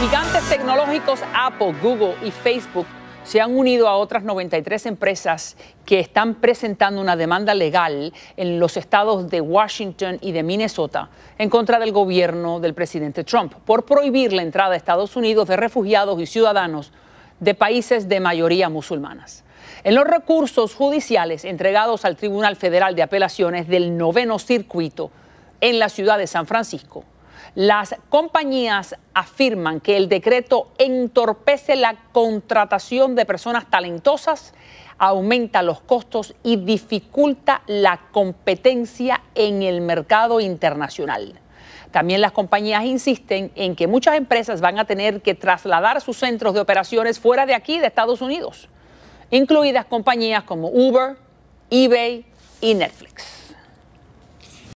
Gigantes tecnológicos Apple, Google y Facebook se han unido a otras 93 empresas que están presentando una demanda legal en los estados de Washington y de Minnesota en contra del gobierno del presidente Trump por prohibir la entrada a Estados Unidos de refugiados y ciudadanos de países de mayoría musulmanas. En los recursos judiciales entregados al Tribunal Federal de Apelaciones del Noveno Circuito en la ciudad de San Francisco, las compañías afirman que el decreto entorpece la contratación de personas talentosas, aumenta los costos y dificulta la competencia en el mercado internacional. También las compañías insisten en que muchas empresas van a tener que trasladar sus centros de operaciones fuera de aquí, de Estados Unidos, incluidas compañías como Uber, eBay y Netflix.